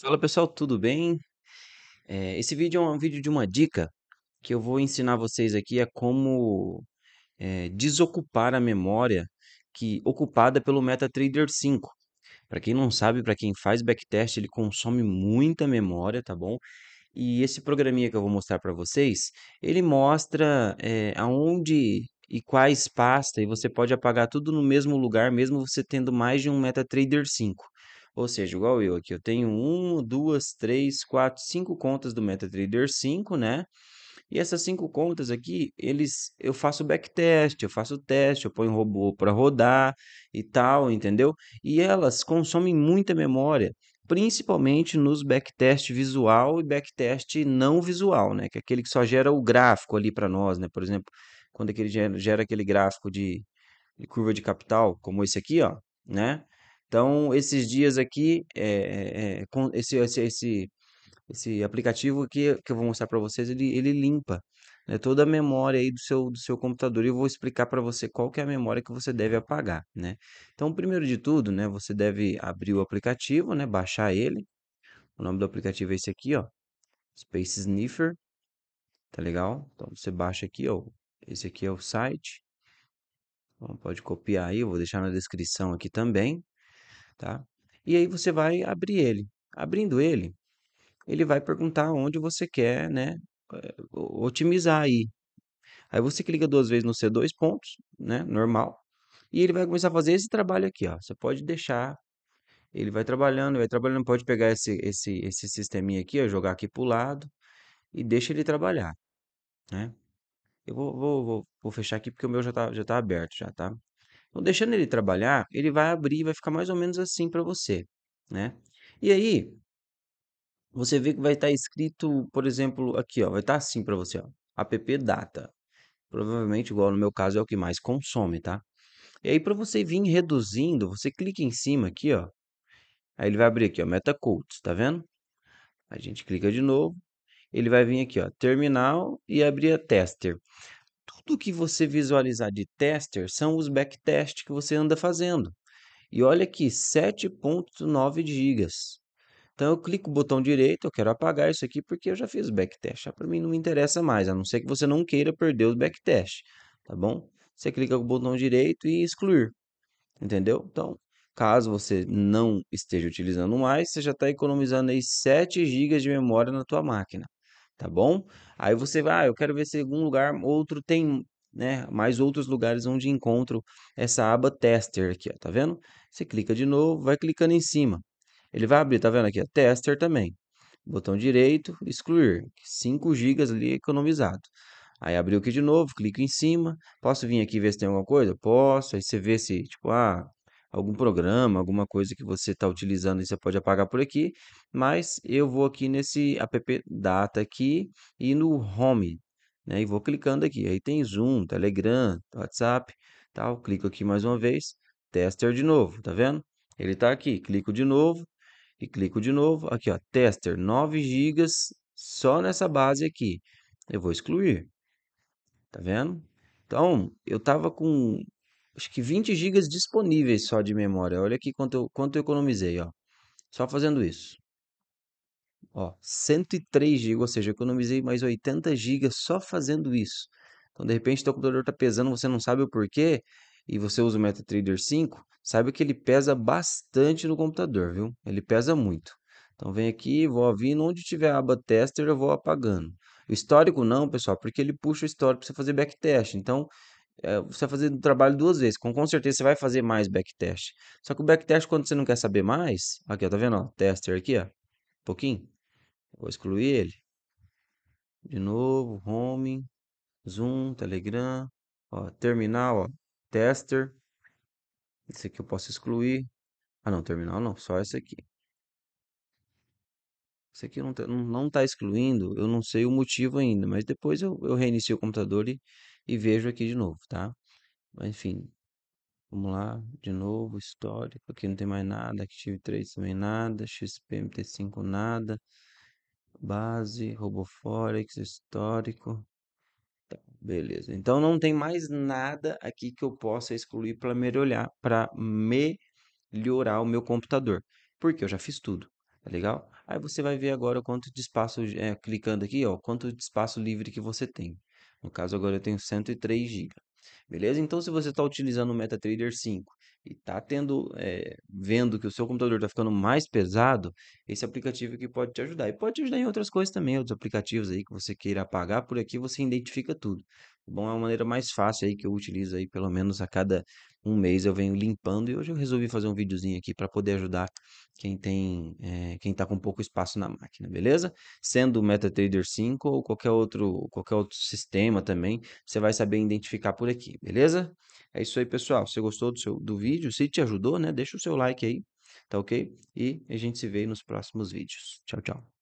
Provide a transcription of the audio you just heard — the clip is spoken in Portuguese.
Fala pessoal, tudo bem? É, esse vídeo é um vídeo de uma dica que eu vou ensinar vocês aqui a como é, desocupar a memória que ocupada pelo MetaTrader 5. Para quem não sabe, para quem faz backtest, ele consome muita memória, tá bom? E esse programinha que eu vou mostrar para vocês, ele mostra é, aonde e quais pastas e você pode apagar tudo no mesmo lugar, mesmo você tendo mais de um MetaTrader 5. Ou seja, igual eu aqui, eu tenho um, duas, três, quatro, cinco contas do MetaTrader 5, né? E essas cinco contas aqui, eles, eu faço backtest, eu faço teste, eu ponho robô para rodar e tal, entendeu? E elas consomem muita memória, principalmente nos backtest visual e backtest não visual, né? Que é aquele que só gera o gráfico ali para nós, né? Por exemplo, quando aquele gera, gera aquele gráfico de, de curva de capital, como esse aqui, ó, né? Então, esses dias aqui, é, é, com esse, esse, esse, esse aplicativo aqui que eu vou mostrar para vocês, ele, ele limpa né, toda a memória aí do seu, do seu computador e eu vou explicar para você qual que é a memória que você deve apagar, né? Então, primeiro de tudo, né, você deve abrir o aplicativo, né, baixar ele. O nome do aplicativo é esse aqui, ó, Space Sniffer, tá legal? Então, você baixa aqui, ó, esse aqui é o site. pode copiar aí, eu vou deixar na descrição aqui também, tá? E aí você vai abrir ele. Abrindo ele, ele vai perguntar onde você quer, né, eh, otimizar aí. Aí você clica duas vezes no C2 pontos, né, normal, e ele vai começar a fazer esse trabalho aqui, ó. Você pode deixar ele vai trabalhando, vai trabalhando, pode pegar esse esse esse sisteminha aqui, ó, jogar aqui pro lado e deixa ele trabalhar, né? Eu vou, vou, vou, vou fechar aqui porque o meu já tá, já tá aberto já, tá? Então, deixando ele trabalhar, ele vai abrir, vai ficar mais ou menos assim para você, né? E aí, você vê que vai estar tá escrito, por exemplo, aqui, ó, vai estar tá assim para você, ó, app data. Provavelmente, igual no meu caso, é o que mais consome, tá? E aí, para você vir reduzindo, você clica em cima aqui, ó. Aí ele vai abrir aqui, ó, meta tá vendo? A gente clica de novo. Ele vai vir aqui, ó, terminal e abrir a tester tudo que você visualizar de tester são os backtests que você anda fazendo. E olha aqui, 7.9 GB. Então eu clico o botão direito, eu quero apagar isso aqui porque eu já fiz backtest. Já ah, para mim não me interessa mais, a não ser que você não queira perder os backtests, tá bom? Você clica com o botão direito e excluir. Entendeu? Então, caso você não esteja utilizando mais, você já está economizando aí 7 GB de memória na tua máquina tá bom? Aí você vai, ah, eu quero ver se algum lugar outro tem, né, mais outros lugares onde encontro essa aba tester aqui, ó, tá vendo? Você clica de novo, vai clicando em cima. Ele vai abrir, tá vendo aqui, ó, tester também. Botão direito, excluir, 5 GB ali economizado. Aí abriu aqui de novo, clico em cima, posso vir aqui ver se tem alguma coisa? Posso, aí você vê se, tipo, ah, algum programa, alguma coisa que você está utilizando e você pode apagar por aqui, mas eu vou aqui nesse app data aqui e no home, né? E vou clicando aqui. Aí tem Zoom, Telegram, WhatsApp, tal. Clico aqui mais uma vez, tester de novo, tá vendo? Ele está aqui. Clico de novo e clico de novo. Aqui, ó, tester 9 GB só nessa base aqui. Eu vou excluir. Tá vendo? Então, eu tava com acho que 20 GB disponíveis só de memória. Olha aqui quanto eu, quanto eu economizei, ó. Só fazendo isso. Ó, 103 GB, ou seja, economizei mais 80 GB só fazendo isso. Então, de repente, teu computador está pesando, você não sabe o porquê, e você usa o MetaTrader 5, Sabe que ele pesa bastante no computador, viu? Ele pesa muito. Então, vem aqui, vou vindo, onde tiver a aba tester, eu vou apagando. O histórico não, pessoal, porque ele puxa o histórico para você fazer backtest. Então, é, você vai fazer o trabalho duas vezes. Com, com certeza você vai fazer mais backtest. Só que o backtest, quando você não quer saber mais, aqui, ó, tá vendo? Ó, tester aqui, ó. Um pouquinho. Vou excluir ele. De novo, home, zoom, telegram, ó, terminal, ó, tester. Esse aqui eu posso excluir. Ah, não, terminal não, só esse aqui. Esse aqui não, tá, não, não tá excluindo, eu não sei o motivo ainda, mas depois eu, eu reinicio o computador e e vejo aqui de novo, tá? Mas, enfim, vamos lá, de novo, histórico, aqui não tem mais nada, Active 3 também nada, XPMT5 nada, base, RoboForex, histórico, tá, beleza. Então, não tem mais nada aqui que eu possa excluir para melhorar, para melhorar o meu computador, porque eu já fiz tudo. Tá legal? Aí você vai ver agora o quanto de espaço, é, clicando aqui, ó, quanto de espaço livre que você tem. No caso, agora eu tenho 103 GB. Beleza? Então, se você está utilizando o MetaTrader 5 e está tendo, é, vendo que o seu computador está ficando mais pesado, esse aplicativo aqui pode te ajudar. E pode te ajudar em outras coisas também, outros aplicativos aí que você queira apagar, por aqui você identifica tudo. Bom, é uma maneira mais fácil aí que eu utilizo aí, pelo menos a cada um mês eu venho limpando e hoje eu resolvi fazer um videozinho aqui para poder ajudar quem tem, é, quem está com pouco espaço na máquina, beleza? Sendo o MetaTrader 5 ou qualquer outro, qualquer outro sistema também, você vai saber identificar por aqui, beleza? É isso aí, pessoal. Se gostou do, seu, do vídeo, se te ajudou, né? Deixa o seu like aí, tá ok? E a gente se vê nos próximos vídeos. Tchau, tchau.